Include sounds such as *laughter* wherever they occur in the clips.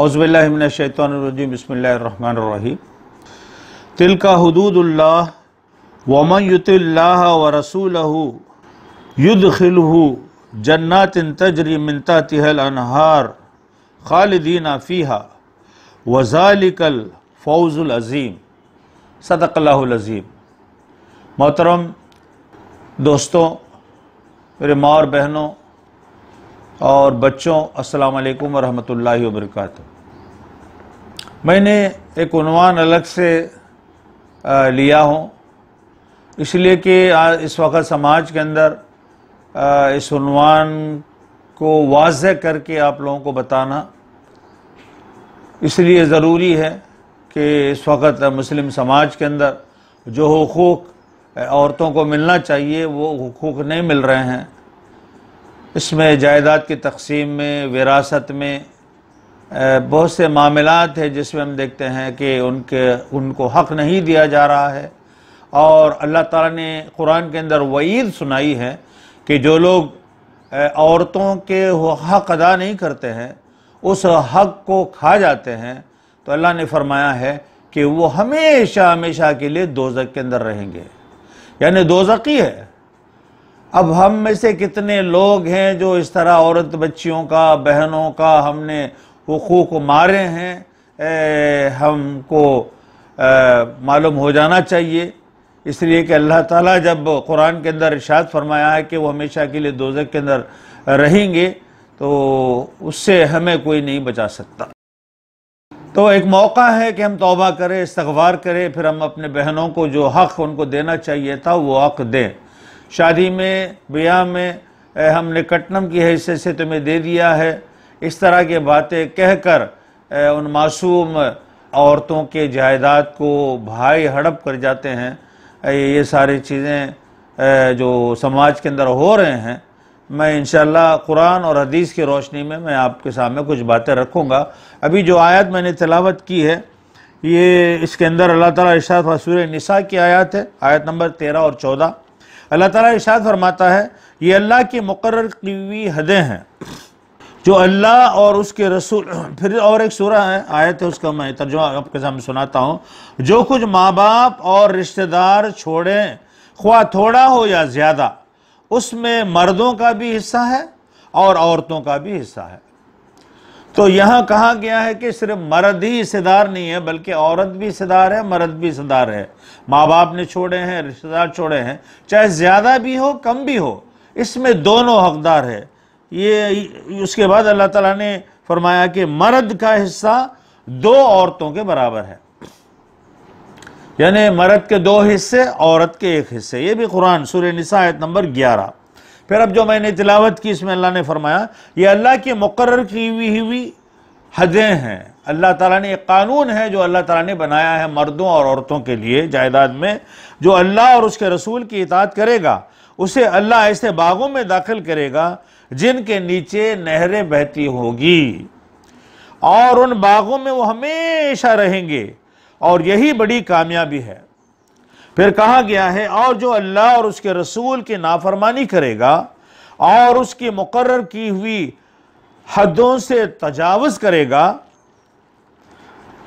हौज़बिल्लिमिनशैतरजीम बसमीम तिल का हदूदुल्ला वमन युतल्ला व रसूल युद्ध खिलहू जन्नात तजरी मिनता तिहल अनहार खालदीन फ़ीहा वज़ालिकल फ़ौज़ुलज़ीम सदकल्लाज़ीम मोहतरम दोस्तों मेरे माँ और बहनों और बच्चों अस्सलाम वालेकुम रहमतुल्लाहि व बरकातहू मैंने एक उनवान अलग से लिया हूँ इसलिए कि इस वक्त समाज के अंदर इस उनवान को वाज करके आप लोगों को बताना इसलिए ज़रूरी है कि इस वक्त मुस्लिम समाज के अंदर जो हकूक़ औरतों को मिलना चाहिए वो हकूक़ नहीं मिल रहे हैं इसमें जायदाद की तकसीम में विरासत में बहुत से मामलात है जिसमें हम देखते हैं कि उनके उनको हक़ नहीं दिया जा रहा है और अल्लाह ताला ने कुरान के अंदर वईद सुनाई है कि जो लोग औरतों के हक़ अदा नहीं करते हैं उस हक़ को खा जाते हैं तो अल्लाह ने फरमाया है कि वो हमेशा हमेशा के लिए दोजक के अंदर रहेंगे यानी दोजक ही है अब हम में से कितने लोग हैं जो इस तरह औरत बच्चियों का बहनों का हमने हकूक़ मारे हैं ए, हमको मालूम हो जाना चाहिए इसलिए कि अल्लाह ताला जब कुरान के अंदर इशाद फरमाया है कि वो हमेशा के लिए दोजक के अंदर रहेंगे तो उससे हमें कोई नहीं बचा सकता तो एक मौका है कि हम तोबा करें इस्तवार करें फिर हम अपने बहनों को जो हक़ उनको देना चाहिए था वो हक़ दें शादी में ब्याह में हमने कटनम की हैसियत से तुम्हें दे दिया है इस तरह के बातें कहकर उन मासूम औरतों के जायदाद को भाई हड़प कर जाते हैं ये सारी चीज़ें जो समाज के अंदर हो रहे हैं मैं इन कुरान और हदीस की रोशनी में मैं आपके सामने कुछ बातें रखूँगा अभी जो आयत मैंने तलावत की है ये इसके अंदर अल्लाह ताला इरशाद वसूर निसा की आयत है आयत नंबर तेरह और चौदह अल्लाह ताला इशाद फरमाता है ये अल्लाह की मुकर की हुई हदें हैं जो अल्लाह और उसके रसूल *clears throat* फिर और एक सूरह है आयत है उसका मैं तर्जुमा आपके सामने सुनाता हूँ जो कुछ माँ बाप और रिश्तेदार छोड़ें ख्वा थोड़ा हो या ज़्यादा उसमें मर्दों का भी हिस्सा है और औरतों का भी हिस्सा है तो यहां कहा गया है कि सिर्फ मर्द ही हिस्सेदार नहीं है बल्कि औरत भी हिस्सेदार है मर्द भी हिस्सेदार है माँ बाप ने छोड़े हैं रिश्तेदार छोड़े हैं चाहे ज़्यादा भी हो कम भी हो इसमें दोनों हकदार है ये उसके बाद अल्लाह तला ने फरमाया कि मर्द का हिस्सा दो औरतों के बराबर है यानी मर्द के दो हिस्से औरत के एक हिस्से ये भी कुरान सूर्य निसा नंबर ग्यारह फिर अब जो मैंने तिलावत की इसमें अल्लाह ने फरमाया ये अल्लाह की मुकर की हुई हुई हदें हैं अल्लाह ताला ने एक कानून है जो अल्लाह ताला ने बनाया है मर्दों और औरतों के लिए जायदाद में जो अल्लाह और उसके रसूल की इतात करेगा उसे अल्लाह ऐसे बागों में दाखिल करेगा जिनके नीचे नहरें बहती होगी और उन बागों में वो हमेशा रहेंगे और यही बड़ी कामयाबी है फिर कहा गया है और जो अल्लाह और उसके रसूल की नाफरमानी करेगा और उसकी मुकर की हुई हदों से तजावज़ करेगा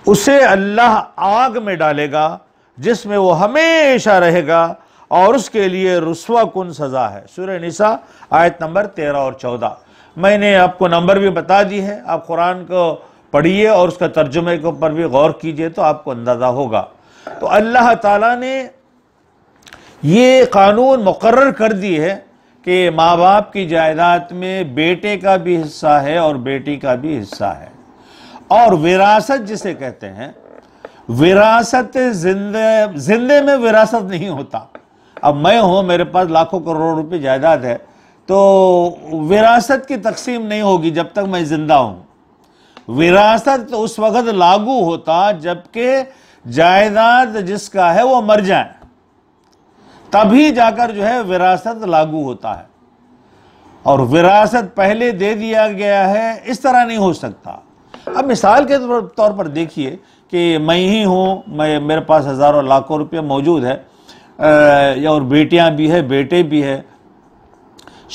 उसे अल्लाह आग में डालेगा जिसमें वो हमेशा रहेगा और उसके लिए रसवा कन सज़ा है सूर्य निसा आयत नंबर तेरह और चौदह मैंने आपको नंबर भी बता दी है आप कुरान को पढ़िए और उसका तर्जुमे के ऊपर भी गौर कीजिए तो आपको अंदाज़ा होगा तो अल्लाह ताला ने ये कानून मुकर कर दी है कि माँ बाप की जायदाद में बेटे का भी हिस्सा है और बेटी का भी हिस्सा है और विरासत जिसे कहते हैं विरासत जिंदे जिंदे में विरासत नहीं होता अब मैं हूँ मेरे पास लाखों करोड़ रुपए जायदाद है तो विरासत की तकसीम नहीं होगी जब तक मैं ज़िंदा हूँ विरासत उस वक़्त लागू होता जबकि जायदाद जिसका है वो मर जाए तभी जाकर जो है विरासत लागू होता है और विरासत पहले दे दिया गया है इस तरह नहीं हो सकता अब मिसाल के तौर पर देखिए कि मैं ही हूँ मैं मेरे पास हज़ारों लाखों रुपये मौजूद है आ, और बेटियाँ भी है बेटे भी है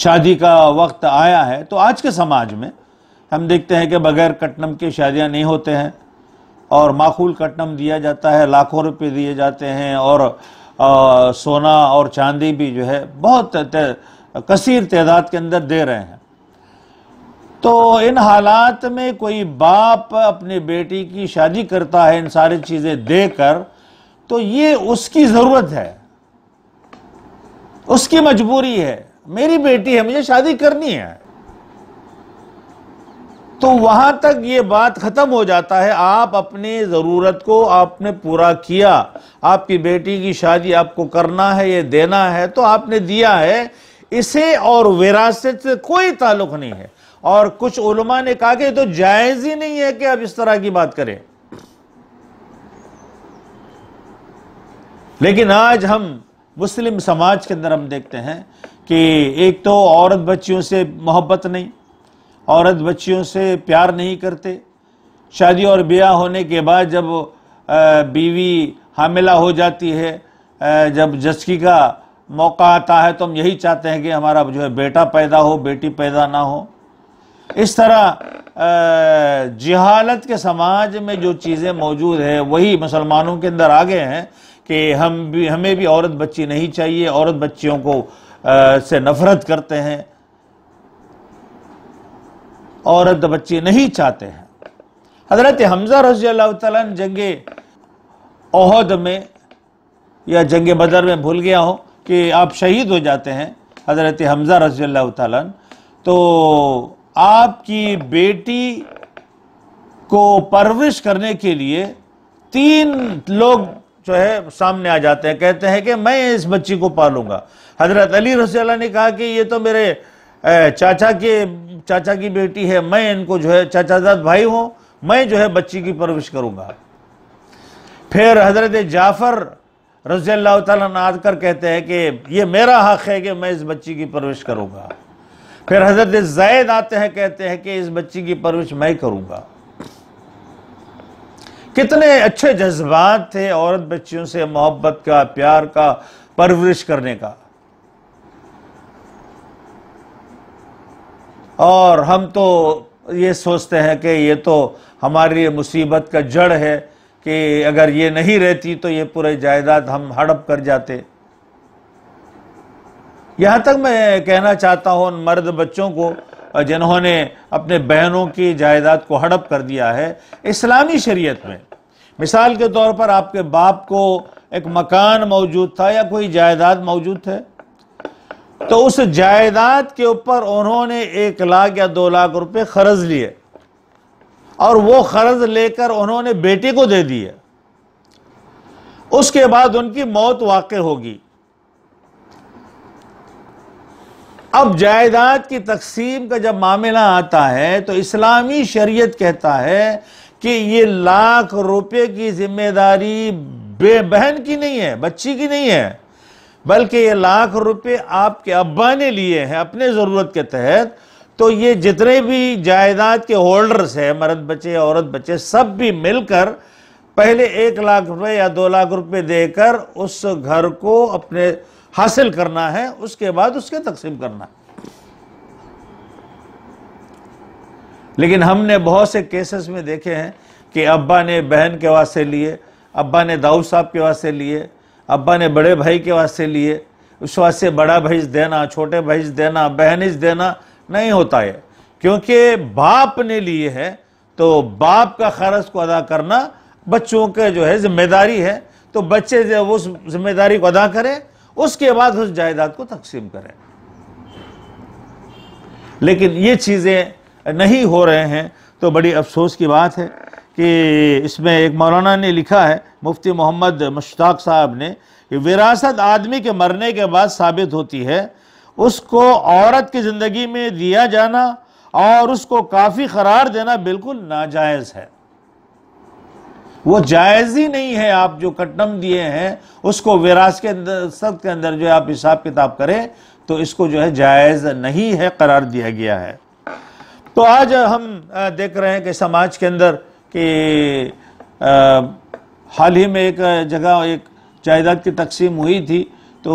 शादी का वक्त आया है तो आज के समाज में हम देखते हैं कि बगैर कटनम के शादियाँ नहीं होते हैं और माखूल कटनम दिया जाता है लाखों रुपये दिए जाते हैं और आ, सोना और चांदी भी जो है बहुत ते, कसीर तादाद के अंदर दे रहे हैं तो इन हालात में कोई बाप अपनी बेटी की शादी करता है इन सारी चीज़ें देकर तो ये उसकी ज़रूरत है उसकी मजबूरी है मेरी बेटी है मुझे शादी करनी है तो वहां तक ये बात खत्म हो जाता है आप अपने जरूरत को आपने पूरा किया आपकी बेटी की शादी आपको करना है ये देना है तो आपने दिया है इसे और विरासत से कोई ताल्लुक नहीं है और कुछ उलमा ने कहा कि तो जायज ही नहीं है कि आप इस तरह की बात करें लेकिन आज हम मुस्लिम समाज के अंदर हम देखते हैं कि एक तो औरत बच्चियों से मोहब्बत नहीं औरत बच्चियों से प्यार नहीं करते शादी और ब्याह होने के बाद जब बीवी हामिला हो जाती है जब जस्की का मौका आता है तो हम यही चाहते हैं कि हमारा जो है बेटा पैदा हो बेटी पैदा ना हो इस तरह जहालत के समाज में जो चीज़ें मौजूद है वही मुसलमानों के अंदर आ गए हैं कि हम भी हमें भी औरत बच्ची नहीं चाहिए औरत बच्चियों को आ, से नफ़रत करते हैं औरत बच्चे नहीं चाहते हैं हजरत हमजा रजी अल्लाह तंग ओहद में या जंग बदर में भूल गया हो कि आप शहीद हो जाते हैं हजरत हमजा रजी अल्लाह तन तो आपकी बेटी को परवरिश करने के लिए तीन लोग जो है सामने आ जाते हैं कहते हैं कि मैं इस बच्ची को पालूंगा हजरत अली रसी ने कहा कि ये तो मेरे चाचा के चाचा की बेटी है मैं इनको जो है चाचाजाद भाई हूँ मैं जो है बच्ची की परवरिश करूँगा फिर हज़रत जाफ़र रजी तद कर कहते हैं कि ये मेरा हक़ है कि मैं इस बच्ची की परवरिश करूँगा फिर हज़रत जैद आते हैं कहते हैं कि इस बच्ची की परवरिश मैं करूँगा कितने अच्छे जज्बात थे औरत बच्चियों से मोहब्बत का प्यार का परवरिश करने का और हम तो ये सोचते हैं कि ये तो हमारी मुसीबत का जड़ है कि अगर ये नहीं रहती तो ये पूरे जायदाद हम हड़प कर जाते यहाँ तक मैं कहना चाहता हूँ उन मर्द बच्चों को जिन्होंने अपने बहनों की जायदाद को हड़प कर दिया है इस्लामी शरीयत में मिसाल के तौर पर आपके बाप को एक मकान मौजूद था या कोई जायदाद मौजूद है तो उस जायदाद के ऊपर उन्होंने एक लाख या दो लाख रुपए कर्ज लिए और वो कर्ज लेकर उन्होंने बेटे को दे दिए उसके बाद उनकी मौत वाक़ होगी अब जायदाद की तकसीम का जब मामला आता है तो इस्लामी शरीयत कहता है कि ये लाख रुपए की जिम्मेदारी बे बहन की नहीं है बच्ची की नहीं है बल्कि ये लाख रुपए आपके अब्बा ने लिए हैं अपने ज़रूरत के तहत तो ये जितने भी जायदाद के होल्डर्स हैं मर्द बच्चे औरत बच्चे सब भी मिलकर पहले एक लाख रुपए या दो लाख रुपए देकर उस घर को अपने हासिल करना है उसके बाद उसके तकसीम करना है लेकिन हमने बहुत से केसेस में देखे हैं कि अब्बा ने बहन के वास्ते लिए अब्बा ने दाऊद साहब के वास्ते लिए अब्बा ने बड़े भाई के वास्ते लिए उस वास्ते बड़ा भैंस देना छोटे भैंस देना बहनिस देना नहीं होता है क्योंकि बाप ने लिए है तो बाप का खर्च को अदा करना बच्चों के जो है जिम्मेदारी है तो बच्चे जब उस जिम्मेदारी को अदा करें उसके बाद उस जायदाद को तकसीम करें लेकिन ये चीज़ें नहीं हो रहे हैं तो बड़ी अफसोस की बात है कि इसमें एक मौलाना ने लिखा है मुफ्ती मोहम्मद मुश्ताक साहब ने कि विरासत आदमी के मरने के बाद साबित होती है उसको औरत की ज़िंदगी में दिया जाना और उसको काफ़ी करार देना बिल्कुल नाजायज़ है वो जायज़ ही नहीं है आप जो कटनम दिए हैं उसको विरासत के अंदर सब के अंदर जो है आप हिसाब किताब करें तो इसको जो है जायज़ नहीं है करार दिया गया है तो आज हम देख रहे हैं कि समाज के अंदर कि हाल ही में एक जगह एक जायदाद की तकसीम हुई थी तो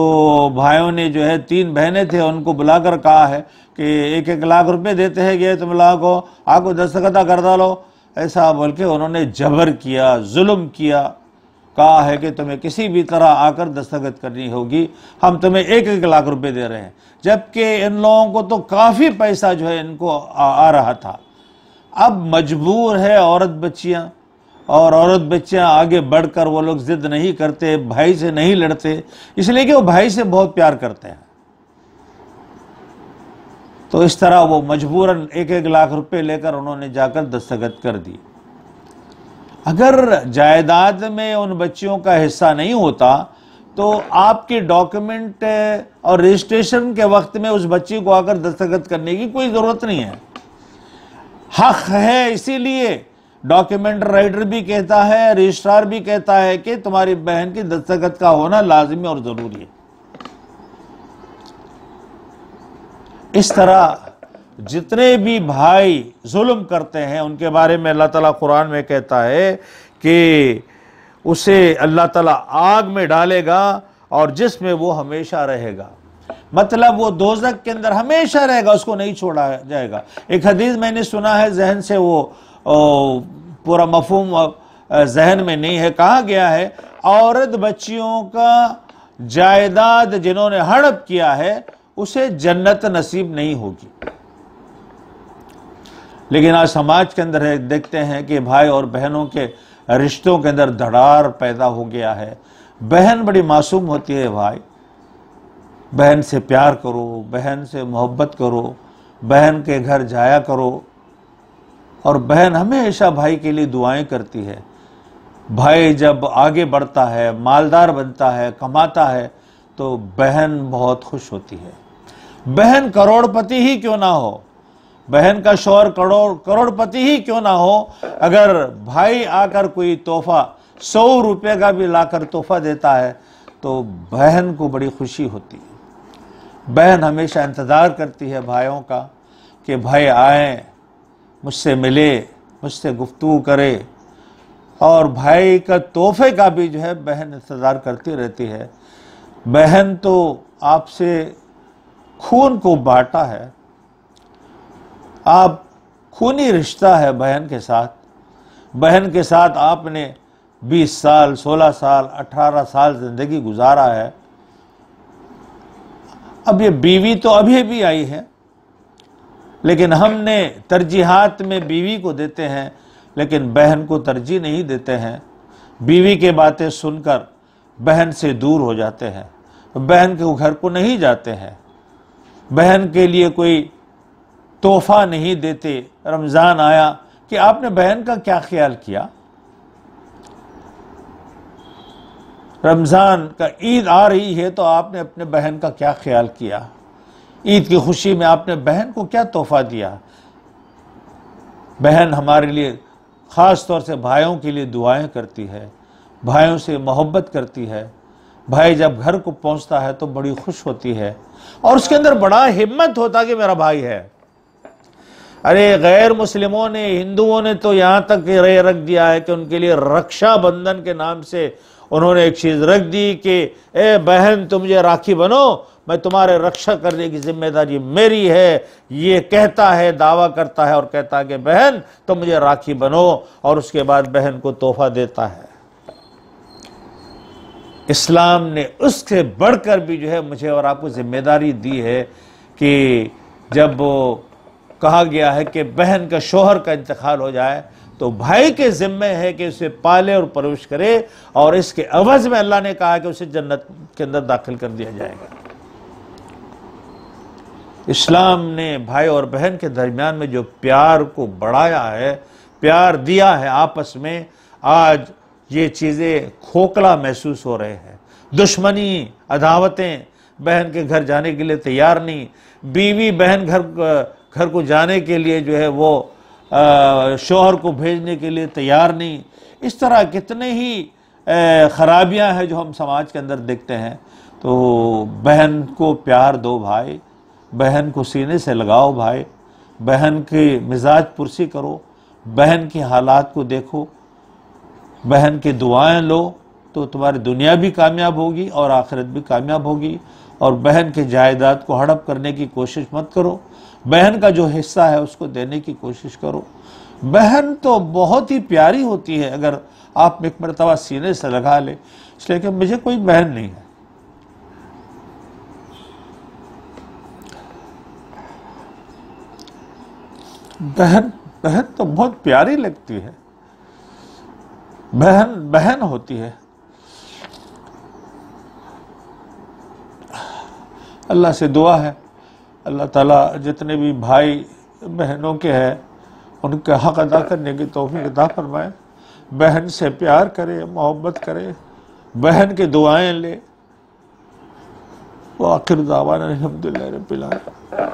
भाइयों ने जो है तीन बहनें थे उनको बुलाकर कहा है कि एक एक लाख रुपए देते हैं गए तुम लाखो आपको दस्तखत कर डालो ऐसा बोल के उन्होंने जबर किया जुल्म किया कहा है कि तुम्हें किसी भी तरह आकर दस्तखत करनी होगी हम तुम्हें एक एक लाख रुपए दे रहे हैं जबकि इन लोगों को तो काफ़ी पैसा जो है इनको आ, आ रहा था अब मजबूर है औरत बच्चियां और औरत बच्चियां आगे बढ़कर वो लोग ज़िद नहीं करते भाई से नहीं लड़ते इसलिए कि वो भाई से बहुत प्यार करते हैं तो इस तरह वो मजबूरन एक एक लाख रुपए लेकर उन्होंने जाकर दस्तखत कर दिए अगर जायदाद में उन बच्चियों का हिस्सा नहीं होता तो आपके डॉक्यूमेंट और रजिस्ट्रेशन के वक्त में उस बच्ची को आकर दस्तखत करने की कोई ज़रूरत नहीं है हक है इसीलिए डॉक्यूमेंट राइटर भी कहता है रजिस्ट्रार भी कहता है कि तुम्हारी बहन की दस्तखत का होना लाजमी और ज़रूरी है इस तरह जितने भी भाई जुल्म करते हैं उनके बारे में अल्लाह ताला कुरान में कहता है कि उसे अल्लाह ताला आग में डालेगा और जिसमें वो हमेशा रहेगा मतलब वो दोजक के अंदर हमेशा रहेगा उसको नहीं छोड़ा जाएगा एक हदीस मैंने सुना है जहन से वो ओ, पूरा मफहम जहन में नहीं है कहा गया है औरत बच्चियों का जायदाद जिन्होंने हड़प किया है उसे जन्नत नसीब नहीं होगी लेकिन आज समाज के अंदर है देखते हैं कि भाई और बहनों के रिश्तों के अंदर धड़ार पैदा हो गया है बहन बड़ी मासूम होती है भाई बहन से प्यार करो बहन से मोहब्बत करो बहन के घर जाया करो और बहन हमेशा भाई के लिए दुआएं करती है भाई जब आगे बढ़ता है मालदार बनता है कमाता है तो बहन बहुत खुश होती है बहन करोड़पति ही क्यों ना हो बहन का शोर करोड़ करोड़पति ही क्यों ना हो अगर भाई आकर कोई तोहफा सौ रुपये का भी लाकर तोहफा देता है तो बहन को बड़ी खुशी होती है बहन हमेशा इंतज़ार करती है भाइयों का कि भाई आए मुझसे मिले मुझसे गुफ्तु करे और भाई का तोहफे का भी जो है बहन इंतज़ार करती रहती है बहन तो आपसे खून को बांटा है आप खूनी रिश्ता है बहन के साथ बहन के साथ आपने 20 साल 16 साल 18 साल ज़िंदगी गुजारा है अब ये बीवी तो अभी भी आई है लेकिन हमने तरजीहात में बीवी को देते हैं लेकिन बहन को तरजीह नहीं देते हैं बीवी के बातें सुनकर बहन से दूर हो जाते हैं बहन के घर को नहीं जाते हैं बहन के लिए कोई तोहफा नहीं देते रमज़ान आया कि आपने बहन का क्या ख्याल किया रमज़ान का ईद आ रही है तो आपने अपने बहन का क्या ख्याल किया ईद की खुशी में आपने बहन को क्या तोहफा दिया बहन हमारे लिए ख़ास तौर से भाइयों के लिए दुआएं करती है भाइयों से मोहब्बत करती है भाई जब घर को पहुंचता है तो बड़ी खुश होती है और उसके अंदर बड़ा हिम्मत होता कि मेरा भाई है अरे गैर मुस्लिमों ने हिंदुओं ने तो यहाँ तक रह रख दिया है कि उनके लिए रक्षाबंधन के नाम से उन्होंने एक चीज़ रख दी कि ए बहन तुम ये राखी बनो मैं तुम्हारे रक्षा करने की जिम्मेदारी मेरी है ये कहता है दावा करता है और कहता है कि बहन तुम मुझे राखी बनो और उसके बाद बहन को तोहफा देता है इस्लाम ने उससे बढ़कर भी जो है मुझे और आपको जिम्मेदारी दी है कि जब कहा गया है कि बहन का शोहर का इंतकाल हो जाए तो भाई के जिम्मे है कि उसे पाले और परवरिश करे और इसके अवज में अल्लाह ने कहा कि उसे जन्नत के अंदर दाखिल कर दिया जाएगा इस्लाम ने भाई और बहन के दरमियान में जो प्यार को बढ़ाया है प्यार दिया है आपस में आज ये चीज़ें खोखला महसूस हो रहे हैं दुश्मनी अदावतें बहन के घर जाने के लिए तैयार नहीं बीवी बहन घर घर को जाने के लिए जो है वो शोहर को भेजने के लिए तैयार नहीं इस तरह कितने ही ख़राबियां हैं जो हम समाज के अंदर देखते हैं तो बहन को प्यार दो भाई बहन को सीने से लगाओ भाई बहन के मिजाज पुरसी करो बहन के हालात को देखो बहन के दुआएं लो तो तुम्हारी दुनिया भी कामयाब होगी और आखिरत भी कामयाब होगी और बहन के जायदाद को हड़प करने की कोशिश मत करो बहन का जो हिस्सा है उसको देने की कोशिश करो बहन तो बहुत ही प्यारी होती है अगर आप एक मरतबा सीने से लगा ले इसलिए कि मुझे कोई बहन नहीं है बहन बहन तो बहुत प्यारी लगती है बहन बहन होती है अल्लाह से दुआ है अल्लाह ताला जितने भी भाई बहनों के हैं उनका हक अदा करने की तोहफ़ी अदा फरमाए बहन से प्यार करे मोहब्बत करे बहन के दुआएं ले वो आखिर दावाना अलहमदिल्ला रबिला